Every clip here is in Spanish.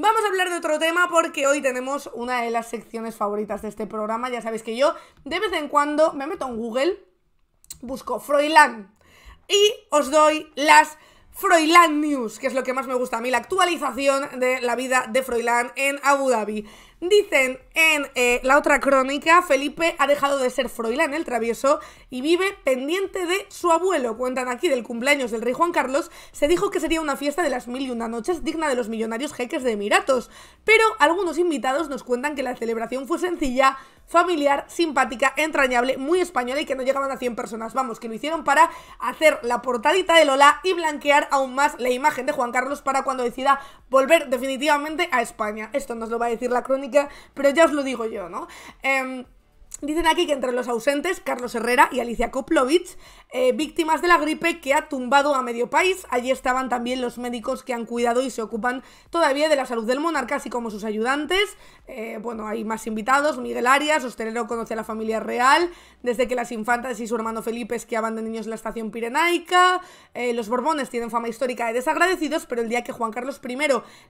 Vamos a hablar de otro tema porque hoy tenemos una de las secciones favoritas de este programa. Ya sabéis que yo de vez en cuando me meto en Google, busco Froilán y os doy las Froilán News, que es lo que más me gusta a mí, la actualización de la vida de Froilán en Abu Dhabi. Dicen en eh, la otra crónica, Felipe ha dejado de ser Froilán el travieso y vive pendiente de su abuelo. Cuentan aquí del cumpleaños del rey Juan Carlos, se dijo que sería una fiesta de las mil y una noches digna de los millonarios jeques de Emiratos, pero algunos invitados nos cuentan que la celebración fue sencilla, familiar, simpática, entrañable, muy española y que no llegaban a 100 personas. Vamos, que lo hicieron para hacer la portadita de Lola y blanquear aún más la imagen de Juan Carlos para cuando decida volver definitivamente a España. Esto nos lo va a decir la crónica, pero ya os lo digo yo, ¿no? Em, dicen aquí que entre los ausentes, Carlos Herrera y Alicia Koplovich, eh, víctimas de la gripe que ha tumbado a medio país. Allí estaban también los médicos que han cuidado y se ocupan todavía de la salud del monarca, así como sus ayudantes. Eh, bueno, hay más invitados, Miguel Arias, hostelero conoce a la familia real, desde que las infantas y su hermano Felipe esquiaban de niños en la estación pirenaica. Eh, los Borbones tienen fama histórica de desagradecidos, pero el día que Juan Carlos I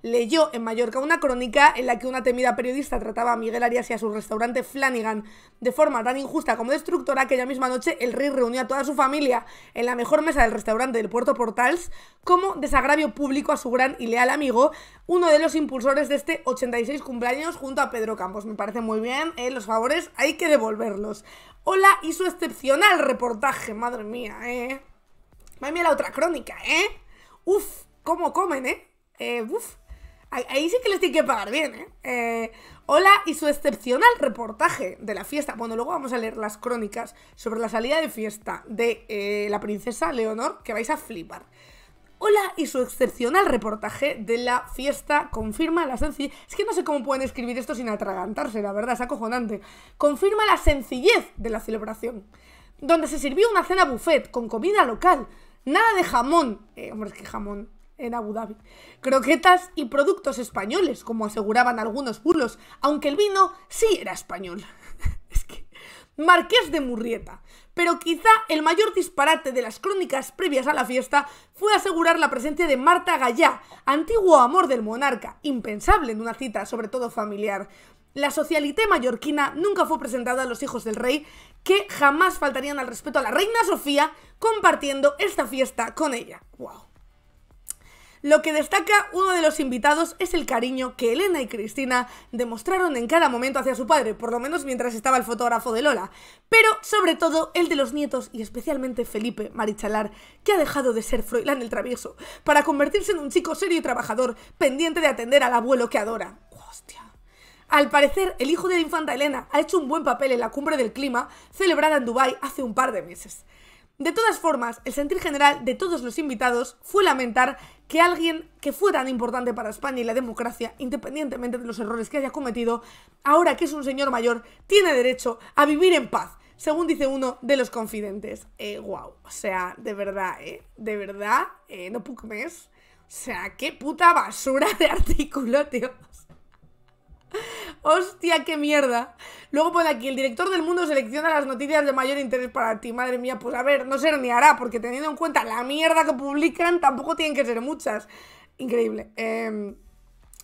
leyó en Mallorca una crónica en la que una temida periodista trataba a Miguel Arias y a su restaurante Flanagan de forma tan injusta como destructora, aquella misma noche el rey reunió a toda su familia en la mejor mesa del restaurante del Puerto Portals como desagravio público a su gran y leal amigo, uno de los impulsores de este 86 cumpleaños junto a Pedro Campos. Me parece muy bien, ¿eh? los favores hay que devolverlos. Hola y su excepcional reportaje, madre mía, ¿eh? Madre la otra crónica, ¿eh? Uf, cómo comen, ¿eh? Eh, Ahí sí que les tiene que pagar bien, ¿eh? ¿eh? Hola y su excepcional reportaje de la fiesta. Bueno, luego vamos a leer las crónicas sobre la salida de fiesta de eh, la princesa Leonor, que vais a flipar. Hola y su excepcional reportaje de la fiesta confirma la sencillez. Es que no sé cómo pueden escribir esto sin atragantarse, la verdad, es acojonante. Confirma la sencillez de la celebración, donde se sirvió una cena buffet con comida local, nada de jamón. Eh, hombre, es que jamón en Abu Dhabi. Croquetas y productos españoles, como aseguraban algunos burlos, aunque el vino sí era español. es que. Marqués de Murrieta. Pero quizá el mayor disparate de las crónicas previas a la fiesta fue asegurar la presencia de Marta Gallá, antiguo amor del monarca, impensable en una cita, sobre todo familiar. La socialité mallorquina nunca fue presentada a los hijos del rey, que jamás faltarían al respeto a la reina Sofía, compartiendo esta fiesta con ella. ¡Wow! Lo que destaca uno de los invitados es el cariño que Elena y Cristina demostraron en cada momento hacia su padre, por lo menos mientras estaba el fotógrafo de Lola, pero sobre todo el de los nietos y especialmente Felipe Marichalar, que ha dejado de ser Froilán el travieso para convertirse en un chico serio y trabajador, pendiente de atender al abuelo que adora. ¡Hostia! Al parecer, el hijo de la infanta Elena ha hecho un buen papel en la cumbre del clima celebrada en Dubái hace un par de meses. De todas formas, el sentir general de todos los invitados fue lamentar que alguien que fue tan importante para España y la democracia, independientemente de los errores que haya cometido, ahora que es un señor mayor, tiene derecho a vivir en paz, según dice uno de los confidentes. Eh, o sea, de verdad, eh, de verdad, eh, no puc O sea, qué puta basura de artículo, tío. Hostia, qué mierda. Luego pone aquí, el director del mundo selecciona las noticias de mayor interés para ti. Madre mía, pues a ver, no ser ni hará, porque teniendo en cuenta la mierda que publican, tampoco tienen que ser muchas. Increíble. Em,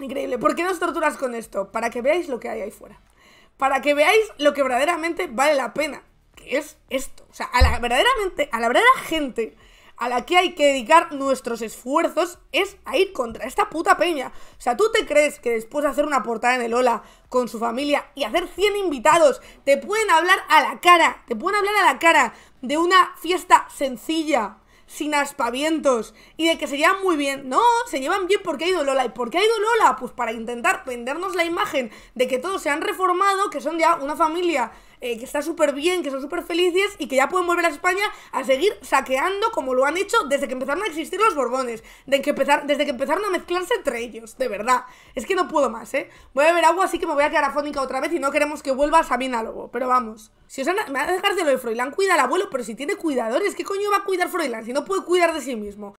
increíble. ¿Por qué nos torturas con esto? Para que veáis lo que hay ahí fuera. Para que veáis lo que verdaderamente vale la pena. Que es esto. O sea, a la, verdaderamente, a la verdadera gente a la que hay que dedicar nuestros esfuerzos es a ir contra esta puta peña. O sea, ¿tú te crees que después de hacer una portada en el Ola con su familia y hacer 100 invitados, te pueden hablar a la cara, te pueden hablar a la cara de una fiesta sencilla, sin aspavientos y de que se llevan muy bien. No, se llevan bien porque ha ido Lola. ¿Y por qué ha ido Lola? Pues para intentar vendernos la imagen de que todos se han reformado, que son ya una familia eh, que está súper bien, que son súper felices y que ya pueden volver a España a seguir saqueando como lo han hecho desde que empezaron a existir los Borbones, desde que, empezaron a mezclarse entre ellos, de verdad. Es que no puedo más, ¿eh? Voy a beber agua, así que me voy a quedar afónica otra vez y no queremos que vuelva Sabina Lobo, pero vamos. Si os han, me de lo de Froilán cuida al abuelo, pero si tiene cuidadores, ¿qué coño va a cuidar Froilán si no puede cuidar de sí mismo?